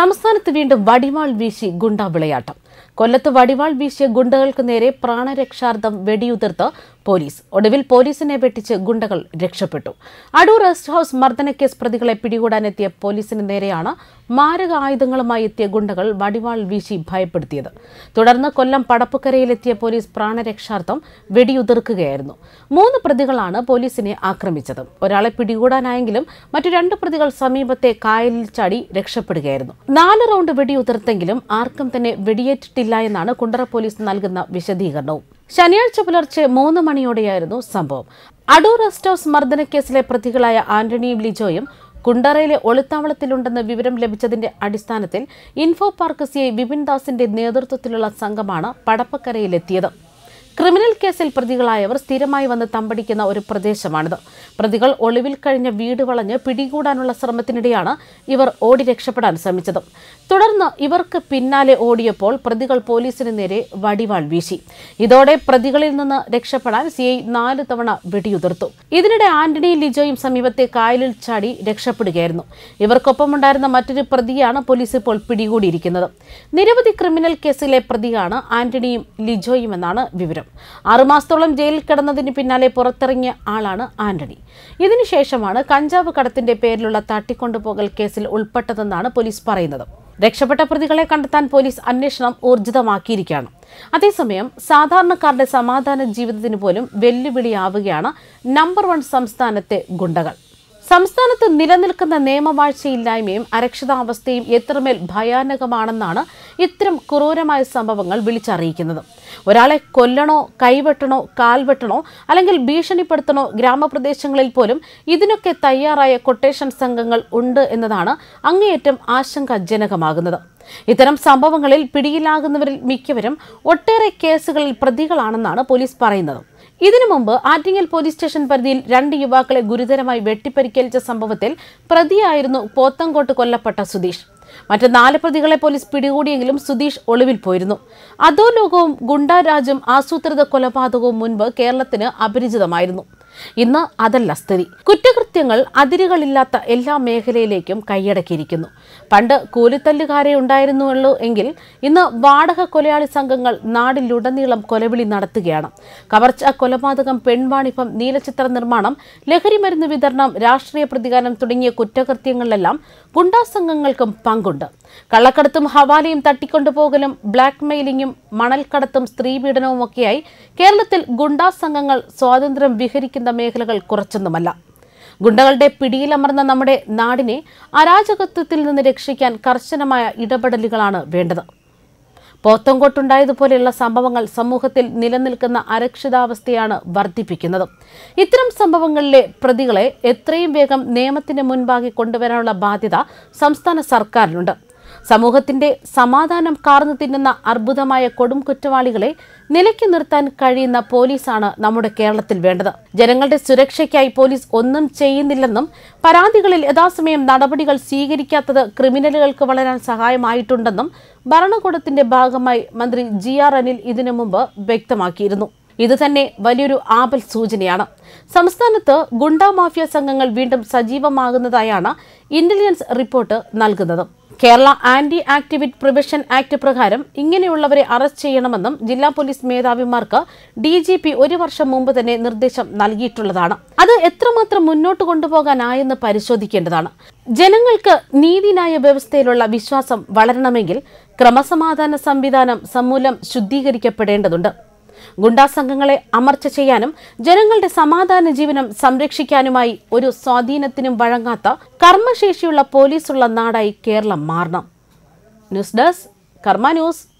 സംസ്ഥാനത്ത് വീണ്ടും വടിവാൾ വീശി ഗുണ്ടാ വിളയാട്ടം കൊല്ലത്ത് വടിവാൾ വീശിയ ഗുണ്ടകൾക്ക് നേരെ പ്രാണരക്ഷാർത്ഥം വെടിയുതിർത്ത് പോലീസ് ഒടുവിൽ പോലീസിനെ വെട്ടിച്ച് ഗുണ്ടകൾ രക്ഷപ്പെട്ടു അടൂർ റെസ്റ്റ് ഹൌസ് മർദ്ദനക്കേസ് പ്രതികളെ പിടികൂടാനെത്തിയ പോലീസിന് നേരെയാണ് മാരക ആയുധങ്ങളുമായി എത്തിയ ഗുണ്ടകൾ വടിവാൾ വീശി ഭയപ്പെടുത്തിയത് തുടർന്ന് കൊല്ലം പടപ്പുക്കരയിലെത്തിയ പോലീസ് പ്രാണരക്ഷാർത്ഥം വെടിയുതിർക്കുകയായിരുന്നു മൂന്ന് പ്രതികളാണ് പോലീസിനെ ആക്രമിച്ചത് ഒരാളെ പിടികൂടാനായെങ്കിലും മറ്റു രണ്ട് പ്രതികൾ സമീപത്തെ കായലിൽ ചാടി രക്ഷപ്പെടുകയായിരുന്നു നാല് റൗണ്ട് വെടിയുതിർത്തെങ്കിലും ആർക്കും തന്നെ വെടിയേറ്റ് അന്വേഷിച്ചിട്ടില്ല എന്നാണ് കുണ്ടറ പോലീസ് നൽകുന്ന വിശദീകരണവും ശനിയാഴ്ച പുലർച്ചെ മൂന്ന് മണിയോടെയായിരുന്നു സംഭവം അടൂർ റെസ്റ്റ് ഹൌസ് മർദ്ദനക്കേസിലെ പ്രതികളായ ആന്റണിയും ലിജോയും കുണ്ടറയിലെ ഒളിത്താവളത്തിലുണ്ടെന്ന് വിവരം ലഭിച്ചതിന്റെ അടിസ്ഥാനത്തിൽ info park C I Vipin നേതൃത്വത്തിലുള്ള സംഘമാണ് പടപ്പക്കരയിലെത്തിയത് ക്രിമിനൽ കേസിൽ പ്രതികളായവർ സ്ഥിരമായി വന്ന് തമ്പടിക്കുന്ന ഒരു പ്രദേശമാണിത് പ്രതികൾ ഒളിവിൽ കഴിഞ്ഞ വീട് വളഞ്ഞ് പിടികൂടാനുള്ള ശ്രമത്തിനിടെയാണ് ഇവർ ഓടി രക്ഷപ്പെടാൻ ശ്രമിച്ചത് തുടർന്ന് ഇവർക്ക് പിന്നാലെ ഓടിയപ്പോൾ പ്രതികൾ പോലീസിന് നേരെ വടിവാൾ വീശി ഇതോടെ പ്രതികളിൽ നിന്ന് രക്ഷപ്പെടാൻ സി ഐ നാല് തവണ വെടിയുതിർത്തു ഇതിനിടെ ആന്റണി ലിജോയും സമീപത്തെ കായലിൽ ചാടി രക്ഷപ്പെടുകയായിരുന്നു ഇവർക്കൊപ്പമുണ്ടായിരുന്ന മറ്റൊരു പ്രതിയാണ് പോലീസ് ഇപ്പോൾ പിടികൂടിയിരിക്കുന്നത് നിരവധി ക്രിമിനൽ കേസിലെ പ്രതിയാണ് ആന്റണിയും ലിജോയും എന്നാണ് വിവരം ശേഷം ആറുമാസത്തോളം ജയിലിൽ കിടന്നതിന് പിന്നാലെ പുറത്തിറങ്ങിയ ആളാണ് ആന്റണി ഇതിനുശേഷമാണ് കഞ്ചാവ് കടത്തിന്റെ പേരിലുള്ള തട്ടിക്കൊണ്ടുപോകൽ കേസിൽ ഉൾപ്പെട്ടതെന്നാണ് പോലീസ് പറയുന്നത് രക്ഷപ്പെട്ട പ്രതികളെ കണ്ടെത്താൻ പോലീസ് അന്വേഷണം ഊർജിതമാക്കിയിരിക്കുകയാണ് അതേസമയം സാധാരണക്കാരുടെ സമാധാന ജീവിതത്തിന് പോലും വെല്ലുവിളിയാവുകയാണ് നമ്പർ വൺ സംസ്ഥാനത്തെ ഗുണ്ടകൾ സംസ്ഥാനത്ത് നിലനിൽക്കുന്ന നിയമവാഴ്ചയില്ലായ്മയും അരക്ഷിതാവസ്ഥയും എത്രമേൽ ഭയാനകമാണെന്നാണ് ഇത്തരം ക്രൂരമായ സംഭവങ്ങൾ വിളിച്ചറിയിക്കുന്നത് ഒരാളെ കൊല്ലണോ കൈവെട്ടണോ കാൽവെട്ടണോ അല്ലെങ്കിൽ ഭീഷണിപ്പെടുത്തണോ ഗ്രാമപ്രദേശങ്ങളിൽ പോലും ഇതിനൊക്കെ തയ്യാറായ കൊട്ടേഷൻ സംഘങ്ങൾ ഉണ്ട് എന്നതാണ് അങ്ങേയറ്റം ആശങ്കാജനകമാകുന്നത് ഇത്തരം സംഭവങ്ങളിൽ പിടിയിലാകുന്നവരിൽ മിക്കവരും ഒട്ടേറെ കേസുകളിൽ പ്രതികളാണെന്നാണ് പോലീസ് പറയുന്നത് ഇതിനു മുമ്പ് ആറ്റിങ്ങൽ പോലീസ് സ്റ്റേഷൻ പരിധിയിൽ രണ്ട് യുവാക്കളെ ഗുരുതരമായി വെട്ടിപ്പരിക്കേൽച്ച സംഭവത്തിൽ പ്രതിയായിരുന്നു പോത്തങ്കോട്ട് കൊല്ലപ്പെട്ട സുധീഷ് മറ്റ് നാല് പ്രതികളെ പോലീസ് പിടികൂടിയെങ്കിലും സുധീഷ് ഒളിവിൽ പോയിരുന്നു അതോ ലോകവും ഗുണ്ടാരാജും ആസൂത്രിത കൊലപാതകവും മുൻപ് കേരളത്തിന് അപരിചിതമായിരുന്നു ഇന്ന് അതല്ല സ്ഥിതി കുറ്റകൃത്യ ദൗത്യങ്ങൾ അതിരുകളില്ലാത്ത എല്ലാ മേഖലയിലേക്കും കൈയടക്കിയിരിക്കുന്നു പണ്ട് കൂലിത്തല്ലുകാരെ ഉണ്ടായിരുന്നുള്ളൂ എങ്കിൽ ഇന്ന് വാടക കൊലയാളി സംഘങ്ങൾ നാടിലുടനീളം കൊലവിളി നടത്തുകയാണ് കവർച്ച കൊലപാതകം പെൺവാണിഭം നീലചിത്ര നിർമ്മാണം ലഹരിമരുന്ന് വിതരണം രാഷ്ട്രീയ പ്രതികാരം തുടങ്ങിയ കുറ്റകൃത്യങ്ങളിലെല്ലാം ഗുണ്ടാ സംഘങ്ങൾക്കും പങ്കുണ്ട് കള്ളക്കടത്തും ഹവാലയും തട്ടിക്കൊണ്ടുപോകലും ബ്ലാക്ക് മെയിലിങ്ങും മണൽക്കടത്തും സ്ത്രീപീഡനവുമൊക്കെയായി കേരളത്തിൽ ഗുണ്ടാ സംഘങ്ങൾ സ്വാതന്ത്ര്യം വിഹരിക്കുന്ന മേഖലകൾ കുറച്ചൊന്നുമല്ല ഗുണ്ടകളുടെ പിടിയിലമർന്ന നമ്മുടെ നാടിനെ അരാജകത്വത്തിൽ നിന്ന് രക്ഷിക്കാൻ കർശനമായ ഇടപെടലുകളാണ് വേണ്ടത് പോത്തങ്കോട്ടുണ്ടായതുപോലെയുള്ള സംഭവങ്ങൾ സമൂഹത്തിൽ നിലനിൽക്കുന്ന അരക്ഷിതാവസ്ഥയാണ് വർദ്ധിപ്പിക്കുന്നത് ഇത്തരം സംഭവങ്ങളിലെ പ്രതികളെ എത്രയും വേഗം നിയമത്തിന് മുൻപാകെ കൊണ്ടുവരാനുള്ള ബാധ്യത സംസ്ഥാന സർക്കാരിനുണ്ട് സമൂഹത്തിന്റെ സമാധാനം കാർന്നു തിന്നുന്ന അർബുദമായ കൊടും കുറ്റവാളികളെ നിലയ്ക്ക് നിർത്താൻ കഴിയുന്ന പോലീസാണ് നമ്മുടെ കേരളത്തിൽ വേണ്ടത് ജനങ്ങളുടെ സുരക്ഷയ്ക്കായി പോലീസ് ഒന്നും ചെയ്യുന്നില്ലെന്നും പരാതികളിൽ യഥാസമയം നടപടികൾ സ്വീകരിക്കാത്തത് ക്രിമിനലുകൾക്ക് വളരാൻ സഹായമായിട്ടുണ്ടെന്നും ഭരണകൂടത്തിന്റെ ഭാഗമായി മന്ത്രി ജി ആർ അനിൽ ഇതിനു മുമ്പ് വ്യക്തമാക്കിയിരുന്നു ഇത് തന്നെ വലിയൊരു ആപൽ സൂചനയാണ് സംസ്ഥാനത്ത് ഗുണ്ടാ മാഫിയ സംഘങ്ങൾ വീണ്ടും സജീവമാകുന്നതായാണ് ഇന്റലിജൻസ് റിപ്പോർട്ട് നൽകുന്നത് Kerala anti activity prevention act പ്രകാരം ഇങ്ങനെയുള്ളവരെ അറസ്റ്റ് ചെയ്യണമെന്നും ജില്ലാ പോലീസ് മേധാവിമാർക്ക് ഡി ജി പി ഒരു വർഷം മുമ്പ് തന്നെ നിർദ്ദേശം നൽകിയിട്ടുള്ളതാണ് അത് എത്രമാത്രം മുന്നോട്ട് കൊണ്ടുപോകാനായെന്ന് പരിശോധിക്കേണ്ടതാണ് ജനങ്ങൾക്ക് നീതിന്യായ വ്യവസ്ഥയിലുള്ള വിശ്വാസം വളരണമെങ്കിൽ ക്രമസമാധാന സംവിധാനം സമൂലം ശുദ്ധീകരിക്കപ്പെടേണ്ടതുണ്ട് ഗുണ്ടാ സംഘങ്ങളെ അമർച്ച ചെയ്യാനും ജനങ്ങളുടെ സമാധാന ജീവനം സംരക്ഷിക്കാനുമായി ഒരു സ്വാധീനത്തിനും വഴങ്ങാത്ത കർമ്മശേഷിയുള്ള പോലീസുള്ള നാടായി കേരളം മാറണം ന്യൂസ് ഡെസ്ക് കർമ്മ ന്യൂസ്